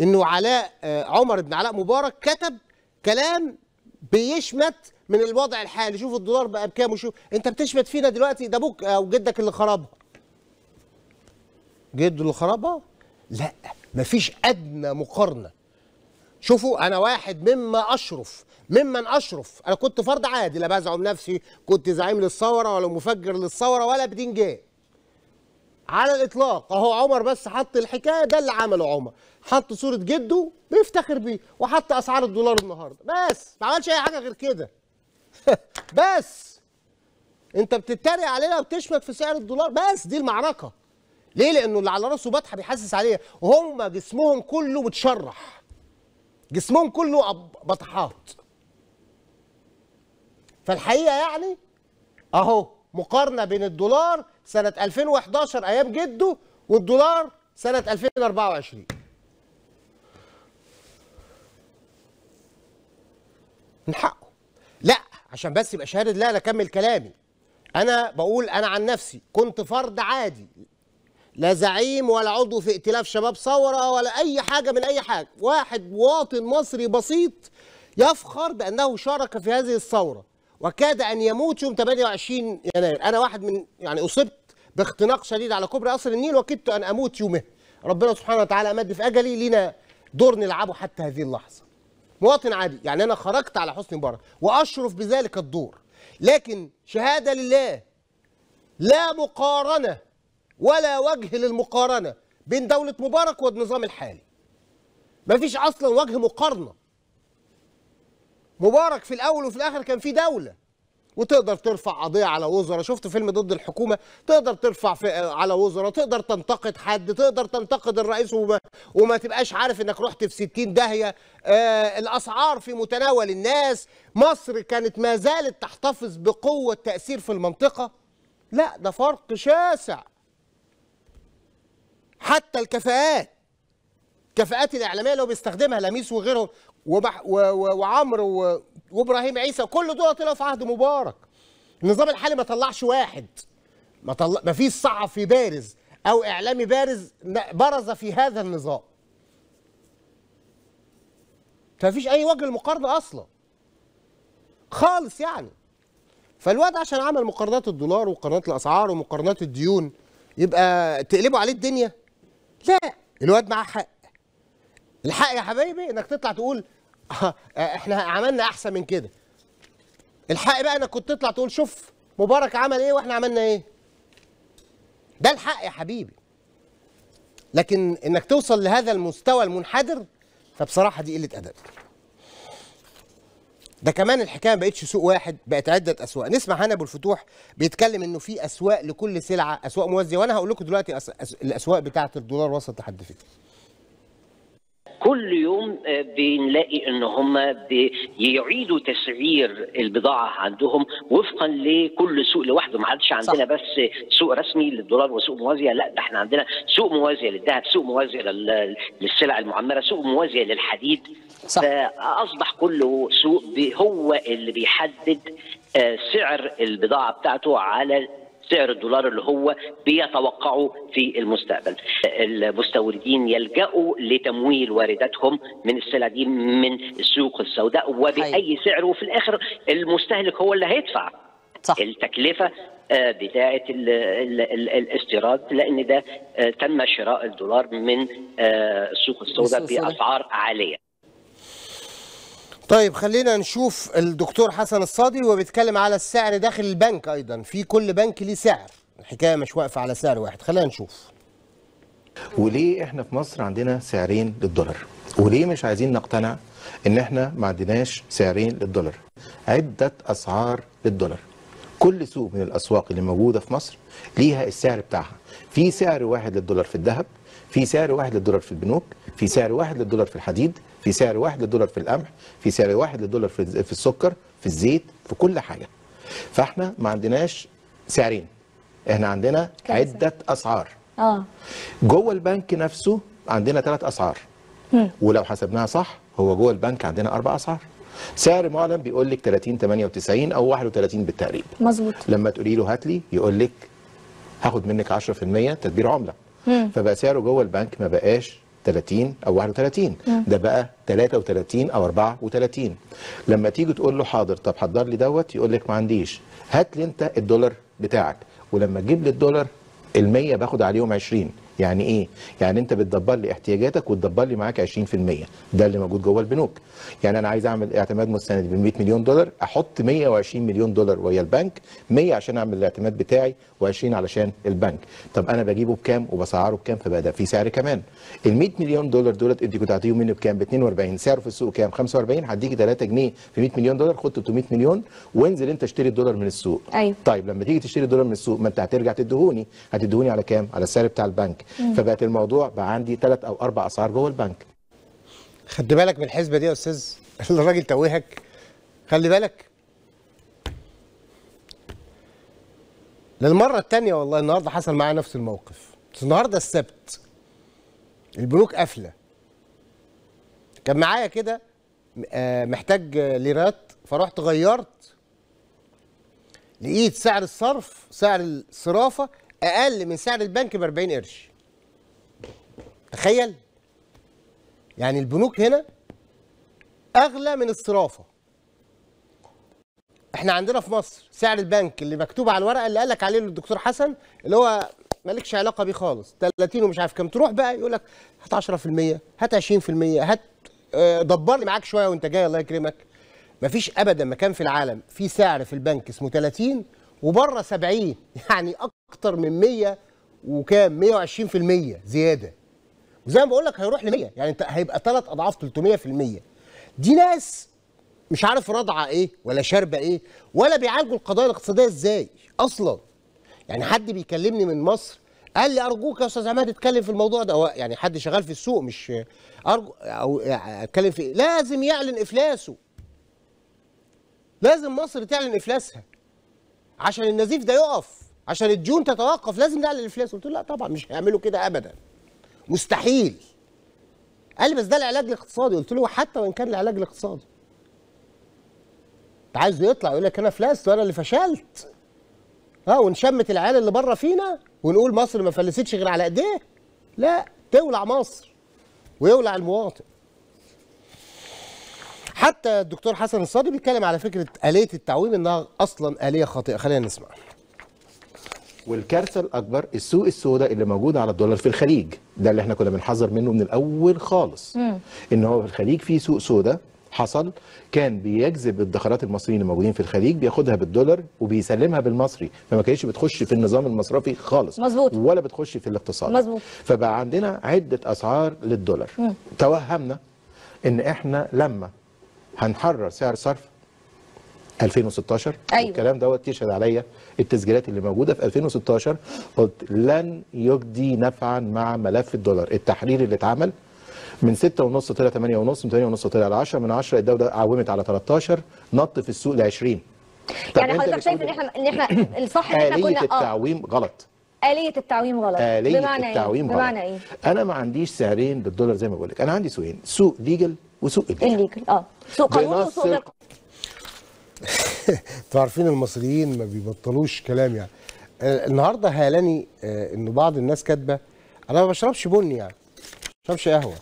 انه علاء آه، عمر بن علاء مبارك كتب كلام بيشمت من الوضع الحالي شوف الدولار بقى بكام وشوف انت بتشمت فينا دلوقتي ده ابوك او جدك اللي خربها جده اللي خربها لا مفيش ادنى مقارنه شوفوا انا واحد مما اشرف ممن اشرف انا كنت فرد عادي لا بزعم نفسي كنت زعيم للثوره ولا مفجر للثوره ولا بدين جاي على الاطلاق اهو عمر بس حط الحكايه ده اللي عمله عمر حط صوره جده بيفتخر بيه وحط اسعار الدولار النهارده بس ما عملش اي حاجه غير كده بس انت بتتريق علينا وبتشمت في سعر الدولار بس دي المعركه ليه لانه اللي على راسه بطحه بيحسس عليها وهم جسمهم كله متشرح جسمهم كله بطحات فالحقيقه يعني اهو مقارنه بين الدولار سنه 2011 ايام جده والدولار سنه 2024 من حقه لا عشان بس يبقى شهاده لا انا اكمل كلامي انا بقول انا عن نفسي كنت فرد عادي لا زعيم ولا عضو في ائتلاف شباب ثوره ولا اي حاجه من اي حاجه واحد مواطن مصري بسيط يفخر بانه شارك في هذه الثوره وكاد ان يموت يوم 28 يناير انا واحد من يعني اصبت باختناق شديد على كوبري قصر النيل وكدت ان اموت يومه ربنا سبحانه وتعالى امد في اجلي لينا دور نلعبه حتى هذه اللحظه مواطن عادي يعني انا خرجت على حسني مبارك واشرف بذلك الدور لكن شهاده لله لا مقارنه ولا وجه للمقارنه بين دوله مبارك والنظام الحالي مفيش اصلا وجه مقارنه مبارك في الاول وفي الاخر كان في دوله وتقدر ترفع قضيه على وزراء شفت فيلم ضد الحكومه تقدر ترفع على وزراء تقدر تنتقد حد تقدر تنتقد الرئيس وما, وما تبقاش عارف انك رحت في 60 داهيه آه الاسعار في متناول الناس مصر كانت ما زالت تحتفظ بقوه تاثير في المنطقه لا ده فرق شاسع حتى الكفاءات الكفاءات الاعلاميه اللي هو بيستخدمها لميس وغيرهم وبح وعمرو وابراهيم عيسى كل دول طلعوا في عهد مبارك النظام الحالي ما طلعش واحد ما طلع ما فيش صحفي بارز او اعلامي بارز برز في هذا النظام ما فيش اي وجه للمقارنه اصلا خالص يعني فالواد عشان عمل مقارنات الدولار ومقارنات الاسعار ومقارنات الديون يبقى تقلبوا عليه الدنيا لا الواد معاه حق الحق يا حبايبي انك تطلع تقول آه، احنا عملنا احسن من كده الحق بقى انك كنت تطلع تقول شوف مبارك عمل ايه واحنا عملنا ايه ده الحق يا حبيبي لكن انك توصل لهذا المستوى المنحدر فبصراحه دي قله ادب ده كمان الحكايه ما بقتش سوق واحد بقت عده اسواق نسمع هنا ابو الفتوح بيتكلم انه في اسواق لكل سلعه اسواق موازيه وانا هقول لكم دلوقتي أس... أس... الاسواق بتاعه الدولار وصلت لحد فين كل يوم آه، بنلاقي ان هم بيعيدوا تسعير البضاعه عندهم وفقا لكل سوق لوحده ما عادش عندنا صح. بس سوق رسمي للدولار وسوق موازيه لا ده احنا عندنا سوق موازيه للذهب سوق موازيه للسلع المعمره سوق موازيه للحديد صح. فاصبح كل سوق هو اللي بيحدد آه، سعر البضاعه بتاعته على سعر الدولار اللي هو بيتوقعه في المستقبل المستوردين يلجأوا لتمويل وارداتهم من السلع دي من السوق السوداء وبأي سعر وفي الآخر المستهلك هو اللي هيدفع صح. التكلفة آه، بتاعة الاستيراد لأن ده آه، تم شراء الدولار من آه، السوق السوداء بأسعار عالية طيب خلينا نشوف الدكتور حسن الصادي وهو بيتكلم على السعر داخل البنك ايضا في كل بنك ليه سعر الحكايه مش واقفه على سعر واحد خلينا نشوف وليه احنا في مصر عندنا سعرين للدولار وليه مش عايزين نقتنع ان احنا ما عندناش سعرين للدولار عده اسعار للدولار كل سوق من الاسواق اللي موجوده في مصر ليها السعر بتاعها في سعر واحد للدولار في الذهب في سعر واحد للدولار في البنوك في سعر واحد للدولار في الحديد في سعر واحد للدولار في القمح في سعر واحد للدولار في, في السكر في الزيت في كل حاجه فاحنا ما عندناش سعرين احنا عندنا عده اسعار اه جوه البنك نفسه عندنا ثلاث اسعار م. ولو حسبناها صح هو جوه البنك عندنا اربع اسعار سعر معلن بيقول لك 30 98 او 31 بالتقريب مظبوط لما تقولي له هات لي يقول لك هاخد منك 10% تدبير عمله مم. فبقى سعره جوه البنك ما بقاش 30 او 31 ده بقى 33 او 34 لما تيجي تقول له حاضر طب حضر لي دوت يقول لك ما عنديش هات لي انت الدولار بتاعك ولما تجيب لي الدولار ال100 باخد عليهم 20 يعني ايه يعني انت بتدبر لي احتياجاتك وتدبر لي معاك 20% ده اللي موجود جوه البنوك يعني انا عايز اعمل اعتماد مستند ب 100 مليون دولار احط 120 مليون دولار ويا البنك 100 عشان اعمل الاعتماد بتاعي و20 علشان البنك طب انا بجيبه بكام وبسعره بكام فبقى ده في سعر كمان ال 100 مليون دولار دولت انت كنت هتعطيهم مني بكام ب 42 سعره في السوق كام 45 هديك 3 جنيه في 100 مليون دولار خد 300 مليون وانزل انت اشتري الدولار من السوق أيوه. طيب لما تيجي تشتري الدولار من السوق ما انت هترجع تديهوني هتديهوني على كام على السعر بتاع البنك فبقت الموضوع بقى عندي ثلاث او اربع اسعار جوه البنك خدت بالك من الحسبه دي يا استاذ الراجل توهك خلي بالك للمره الثانيه والله النهارده حصل معايا نفس الموقف بس النهارده السبت البنوك قافله كان معايا كده آه، محتاج ليرات فرحت غيرت لقيت سعر الصرف سعر الصرافه اقل من سعر البنك ب 40 قرش تخيل يعني البنوك هنا اغلى من الصرافه احنا عندنا في مصر سعر البنك اللي مكتوب على الورقه اللي قالك عليه الدكتور حسن اللي هو مالكش علاقه بيه خالص 30 ومش عارف كام تروح بقى يقول لك هات 10% هات 20% هات آه، دبر لي معاك شويه وانت جاي الله يكرمك مفيش ابدا مكان في العالم في سعر في البنك اسمه 30 وبره 70 يعني اكتر من 100 وكام 120% زياده وزي ما بقول لك هيروح ل 100 يعني انت هيبقى ثلاث اضعاف 300% دي ناس مش عارف رضعه ايه ولا شاربه ايه ولا بيعالجوا القضايا الاقتصاديه ازاي اصلا يعني حد بيكلمني من مصر قال لي ارجوك يا استاذ عماد اتكلم في الموضوع ده يعني حد شغال في السوق مش ارجو او اتكلم في إيه؟ لازم يعلن افلاسه لازم مصر تعلن افلاسها عشان النزيف ده يقف عشان الديون تتوقف لازم نعلن الافلاس قلت له لا طبعا مش هيعملوا كده ابدا مستحيل قال لي بس ده العلاج الاقتصادي قلت له حتى وان كان العلاج الاقتصادي انت عايزه يطلع يقول لك انا فلست وانا اللي فشلت اه ونشمت العيال اللي بره فينا ونقول مصر ما فلستش غير على ايديه لا تولع مصر ويولع المواطن حتى الدكتور حسن الصادي بيتكلم على فكره اليه التعويم انها اصلا اليه خاطئه خلينا نسمع والكارثه الاكبر السوق السوداء اللي موجود على الدولار في الخليج ده اللي احنا كنا بنحذر منه من الاول خالص مم. ان هو في الخليج في سوق سوداء حصل كان بيجذب الادخارات المصريين اللي موجودين في الخليج بياخدها بالدولار وبيسلمها بالمصري فما كانتش بتخش في النظام المصرفي خالص مزبوط. ولا بتخش في الاقتصاد مزبوط. فبقى عندنا عده اسعار للدولار مم. توهمنا ان احنا لما هنحرر سعر صرف 2016 أيوة. الكلام دوت يشهد عليا التسجيلات اللي موجوده في 2016 قلت لن يجدي نفعا مع ملف الدولار التحرير اللي اتعمل من 6.5 طلع 8.5 من 8.5 طلع 10 من 10 الدوله عومت على 13 نط في السوق ل 20 يعني حضرتك شايف ان إيه؟ احنا ان احنا الصح ان احنا كنا آلية التعويم آه. غلط آلية التعويم غلط آلية بمعنى إيه؟ التعويم إيه؟ غلط بمعنى إيه؟ أنا ما عنديش سعرين للدولار زي ما بقول لك أنا عندي سوقين سوق ليجل وسوق الليجل اه سوق قانون وسوق انتوا عارفين المصريين ما بيبطلوش كلام يعني النهارده هالني آه، انه بعض الناس كاتبه انا ما بشربش بني يعني ما بشربش قهوه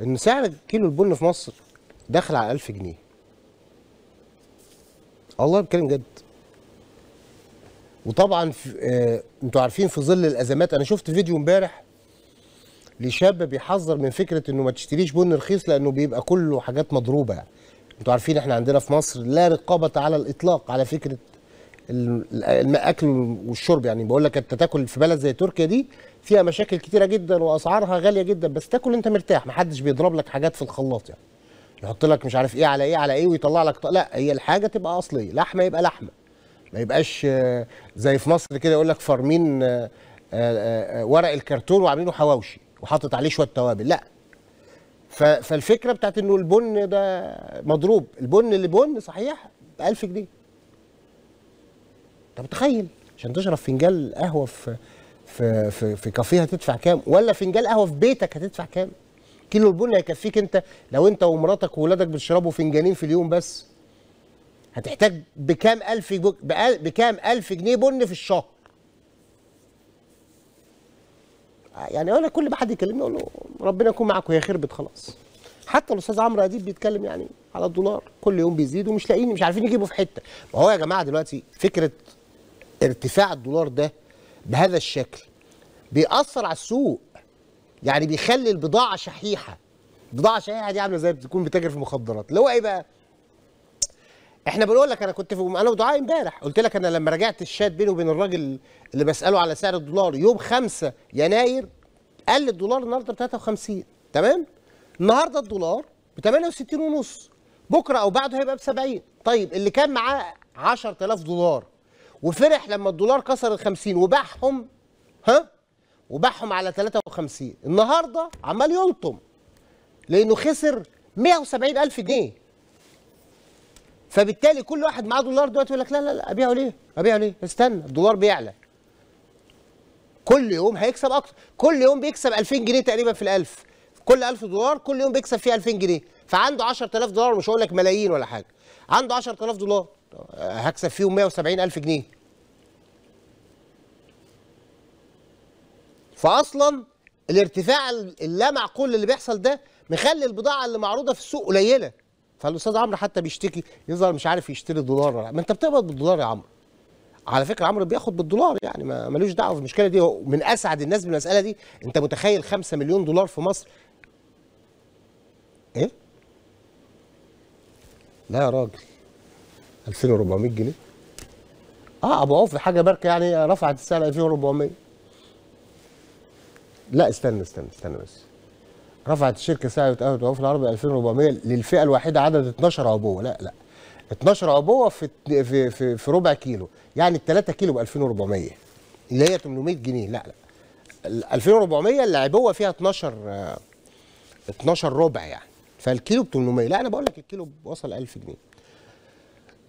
ان سعر كيلو البن في مصر داخل على 1000 جنيه الله بكلم جد وطبعا آه انتوا عارفين في ظل الازمات انا شفت فيديو امبارح لشاب بيحذر من فكره انه ما تشتريش بن رخيص لانه بيبقى كله حاجات مضروبه يعني انتوا عارفين احنا عندنا في مصر لا رقابه على الاطلاق على فكره الاكل والشرب يعني بقول لك انت تاكل في بلد زي تركيا دي فيها مشاكل كتيره جدا واسعارها غاليه جدا بس تاكل انت مرتاح محدش بيضرب لك حاجات في الخلاط يعني يحط لك مش عارف ايه على ايه على ايه ويطلع لك لا هي الحاجه تبقى اصليه لحمه يبقى لحمه ما يبقاش آه، زي في مصر كده يقول لك فارمين آه، آه، ورق الكرتون وعاملينه حواوشي وحاطط عليه شويه توابل لا فالفكره بتاعت انه البن ده مضروب البن اللي بن صحيح ب 1000 جنيه انت متخيل عشان تشرب فنجان قهوه في في في, في كافيه هتدفع كام ولا فنجان قهوه في بيتك هتدفع كام كيلو البن هيكفيك انت لو انت ومراتك وولادك بتشربوا فنجانين في اليوم بس هتحتاج بكام ألف بكام ألف جنيه بن في الشهر يعني انا كل ما حد يكلمني اقول له ربنا يكون معك وهي خربت خلاص حتى الاستاذ عمرو اديب بيتكلم يعني على الدولار كل يوم بيزيد ومش لاقيين مش عارفين يجيبوا في حته ما هو يا جماعه دلوقتي فكره ارتفاع الدولار ده بهذا الشكل بيأثر على السوق يعني بيخلي البضاعه شحيحه البضاعه شحيحه دي عامله زي بتكون بتاجر في مخدرات اللي هو ايه بقى احنا بنقول لك انا كنت في انا ودعاء امبارح قلت لك انا لما راجعت الشات بيني وبين الراجل اللي بساله على سعر الدولار يوم 5 يناير قال الدولار النهارده ب 53 تمام النهارده الدولار ب 68 ونص بكره او بعده هيبقى ب 70 طيب اللي كان معاه 10000 دولار وفرح لما الدولار كسر ال 50 وباعهم ها وباعهم على 53 النهارده عمال يلطم لانه خسر 170000 جنيه فبالتالي كل واحد معاه دولار دلوقتي يقول لك لا لا لا ابيعه ليه؟ ابيعه ليه؟ استنى الدولار بيعلى. كل يوم هيكسب اكتر، كل يوم بيكسب 2000 جنيه تقريبا في ال1000 كل 1000 دولار كل يوم بيكسب فيه 2000 جنيه، فعنده 10000 دولار مش هقول لك ملايين ولا حاجه، عنده 10000 دولار هكسب فيهم 170000 جنيه. فاصلا الارتفاع اللامعقول اللي بيحصل ده مخلي البضاعه اللي معروضه في السوق قليله. فالاستاذ عمرو حتى بيشتكي يظهر مش عارف يشتري دولار ولا ما انت بتقبض بالدولار يا عمرو على فكره عمرو بياخد بالدولار يعني ما ملوش دعوه في المشكله دي من اسعد الناس بالمساله دي انت متخيل 5 مليون دولار في مصر ايه لا يا راجل 2400 جنيه اه ابو عوف حاجه بركه يعني رفعت السعر 2400 لا استنى استنى استنى بس رفعت الشركه سعر قهوه الوقف العربي 2400 للفئه الواحده عدد 12 عبوه لا لا 12 عبوه في في في, في ربع كيلو يعني ال 3 كيلو ب 2400 اللي هي 800 جنيه لا لا 2400 اللي عبوه فيها 12 12 ربع يعني فالكيلو ب 800 لا انا بقول لك الكيلو وصل 1000 جنيه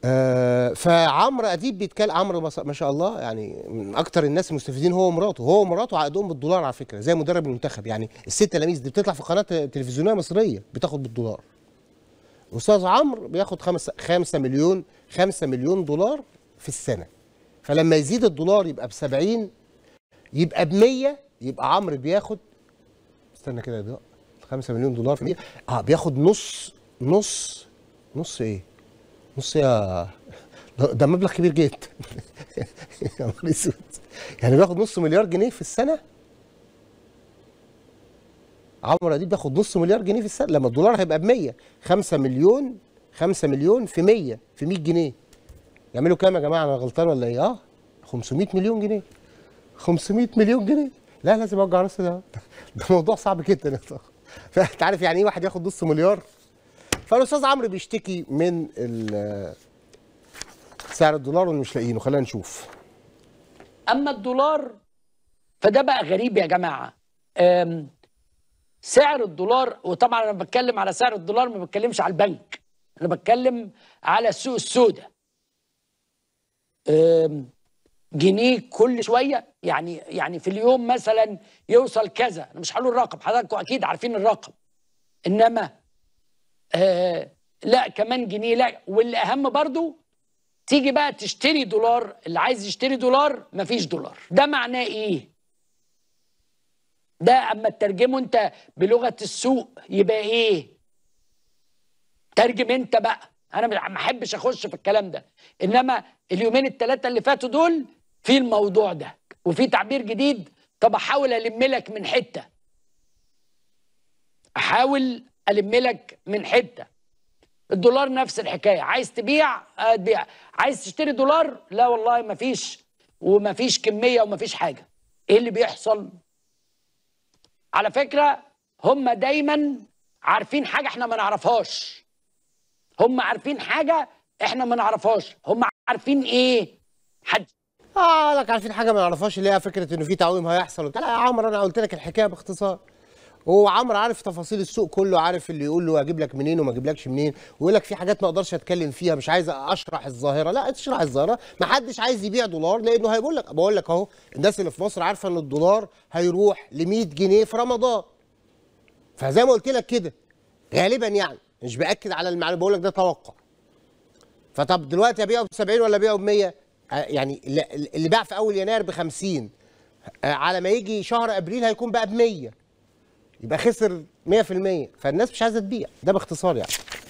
آه فعمرو اديب بيتكلم عمرو ما شاء الله يعني من اكتر الناس المستفيدين هو ومراته هو ومراته عقدهم بالدولار على فكره زي مدرب المنتخب يعني الست تلاميذ دي بتطلع في قناه تلفزيونيه مصريه بتاخد بالدولار استاذ عمرو بياخد خمسة, 5 مليون 5 مليون دولار في السنه فلما يزيد الدولار يبقى ب 70 يبقى ب 100 يبقى عمرو بياخد استنى كده 5 مليون دولار في 100 اه بياخد نص نص نص ايه بص يا ده مبلغ كبير جدا يا يعني بياخد نص مليار جنيه في السنه عمرو اديب بياخد نص مليار جنيه في السنه لما الدولار هيبقى ب 100 5 مليون 5 مليون في 100 في 100 جنيه يعملوا كام يا جماعه انا غلطان ولا ايه؟ اه 500 مليون جنيه 500 مليون جنيه لا لازم اوجع راسي ده ده موضوع صعب جدا يا فانت عارف يعني ايه واحد ياخد نص مليار فالاستاذ عمرو بيشتكي من سعر الدولار واللي مش لاقيينه خلينا نشوف اما الدولار فده بقى غريب يا جماعه سعر الدولار وطبعا انا بتكلم على سعر الدولار ما بتكلمش على البنك انا بتكلم على السوق السوداء جنيه كل شويه يعني يعني في اليوم مثلا يوصل كذا انا مش هقول الرقم حضراتكم اكيد عارفين الرقم انما آه لا كمان جنيه لا والاهم برضو تيجي بقى تشتري دولار اللي عايز يشتري دولار مفيش دولار ده معناه ايه ده اما تترجمه انت بلغه السوق يبقى ايه ترجم انت بقى انا ما احبش اخش في الكلام ده انما اليومين الثلاثه اللي فاتوا دول في الموضوع ده وفي تعبير جديد طب احاول الم لك من حته احاول الم لك من حته الدولار نفس الحكايه عايز تبيع آه، تبيع عايز تشتري دولار لا والله ما فيش وما فيش كميه وما فيش حاجه ايه اللي بيحصل على فكره هم دايما عارفين حاجه احنا ما نعرفهاش هم عارفين حاجه احنا ما نعرفهاش هم عارفين ايه حد اه لك عارفين حاجه ما نعرفهاش اللي هي فكره انه في تعويم هيحصل لا يا عمر انا قلت لك الحكايه باختصار هو عمرو عارف تفاصيل السوق كله عارف اللي يقول له اجيب لك منين وما اجيبلكش منين ويقول لك في حاجات ما اقدرش اتكلم فيها مش عايز اشرح الظاهره لا اشرح الظاهره ما حدش عايز يبيع دولار لانه هيقول لك بقول لك اهو الناس اللي في مصر عارفه ان الدولار هيروح ل 100 جنيه في رمضان فزي ما قلت لك كده غالبا يعني مش باكد على المعلومه بقول لك ده توقع فطب دلوقتي ابيعه ب 70 ولا ابيعه ب 100 آه، يعني اللي باع في اول يناير ب 50 آه، على ما يجي شهر ابريل هيكون بقى ب 100 يبقى خسر 100% فالناس مش عايزه تبيع ده باختصار يعني